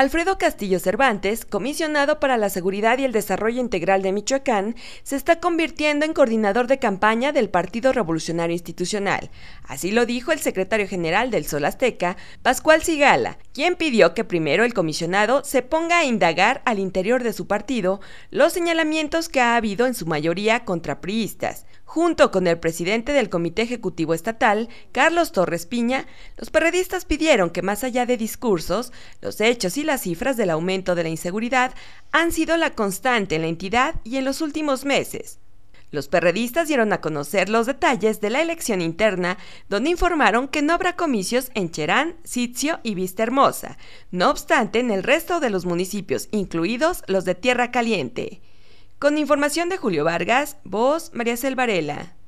Alfredo Castillo Cervantes, comisionado para la Seguridad y el Desarrollo Integral de Michoacán, se está convirtiendo en coordinador de campaña del Partido Revolucionario Institucional. Así lo dijo el secretario general del Sol Azteca, Pascual Sigala, quien pidió que primero el comisionado se ponga a indagar al interior de su partido los señalamientos que ha habido en su mayoría contra priistas. Junto con el presidente del Comité Ejecutivo Estatal, Carlos Torres Piña, los perredistas pidieron que más allá de discursos, los hechos y las cifras del aumento de la inseguridad han sido la constante en la entidad y en los últimos meses. Los perredistas dieron a conocer los detalles de la elección interna, donde informaron que no habrá comicios en Cherán, Sitio y Vista Hermosa, no obstante en el resto de los municipios, incluidos los de Tierra Caliente. Con información de Julio Vargas, voz María Selvarela.